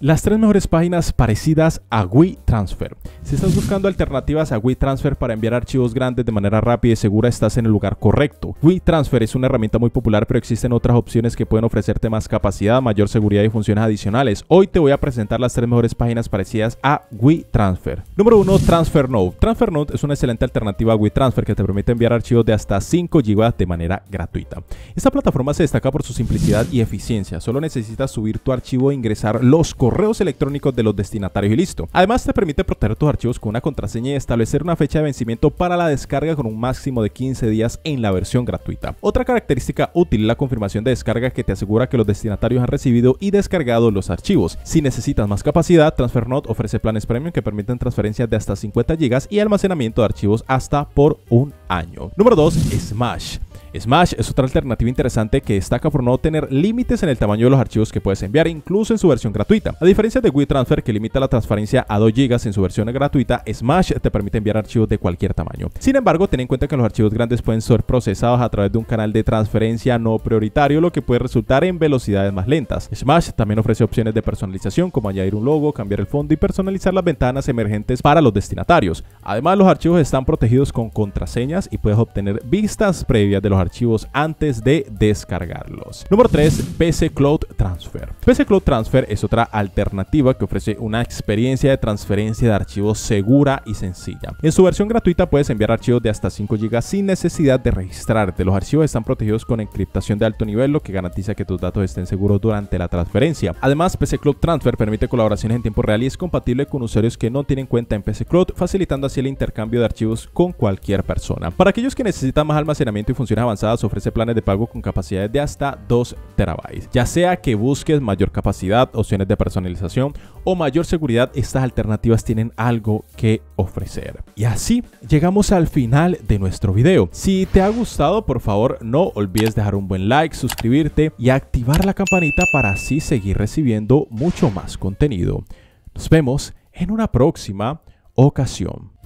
Las tres mejores páginas parecidas a WeTransfer. Si estás buscando alternativas a WeTransfer para enviar archivos grandes de manera rápida y segura, estás en el lugar correcto. WeTransfer es una herramienta muy popular, pero existen otras opciones que pueden ofrecerte más capacidad, mayor seguridad y funciones adicionales. Hoy te voy a presentar las tres mejores páginas parecidas a WeTransfer. Número 1, TransferNote. TransferNote es una excelente alternativa a WeTransfer que te permite enviar archivos de hasta 5 GB de manera gratuita. Esta plataforma se destaca por su simplicidad y eficiencia. Solo necesitas subir tu archivo e ingresar los correos correos electrónicos de los destinatarios y listo. Además te permite proteger tus archivos con una contraseña y establecer una fecha de vencimiento para la descarga con un máximo de 15 días en la versión gratuita. Otra característica útil es la confirmación de descarga que te asegura que los destinatarios han recibido y descargado los archivos. Si necesitas más capacidad, TransferNode ofrece planes premium que permiten transferencias de hasta 50 GB y almacenamiento de archivos hasta por un año. Número 2. Smash. Smash es otra alternativa interesante que destaca por no tener límites en el tamaño de los archivos que puedes enviar, incluso en su versión gratuita. A diferencia de transfer que limita la transferencia a 2 GB en su versión gratuita, Smash te permite enviar archivos de cualquier tamaño. Sin embargo, ten en cuenta que los archivos grandes pueden ser procesados a través de un canal de transferencia no prioritario, lo que puede resultar en velocidades más lentas. Smash también ofrece opciones de personalización como añadir un logo, cambiar el fondo y personalizar las ventanas emergentes para los destinatarios. Además, los archivos están protegidos con contraseñas y puedes obtener vistas previas de los archivos archivos antes de descargarlos. Número 3. PC Cloud Transfer. PC Cloud Transfer es otra alternativa que ofrece una experiencia de transferencia de archivos segura y sencilla. En su versión gratuita puedes enviar archivos de hasta 5 GB sin necesidad de registrarte. Los archivos están protegidos con encriptación de alto nivel, lo que garantiza que tus datos estén seguros durante la transferencia. Además, PC Cloud Transfer permite colaboraciones en tiempo real y es compatible con usuarios que no tienen cuenta en PC Cloud, facilitando así el intercambio de archivos con cualquier persona. Para aquellos que necesitan más almacenamiento y funciona ofrece planes de pago con capacidades de hasta 2 terabytes. Ya sea que busques mayor capacidad, opciones de personalización o mayor seguridad, estas alternativas tienen algo que ofrecer. Y así llegamos al final de nuestro video. Si te ha gustado, por favor, no olvides dejar un buen like, suscribirte y activar la campanita para así seguir recibiendo mucho más contenido. Nos vemos en una próxima ocasión.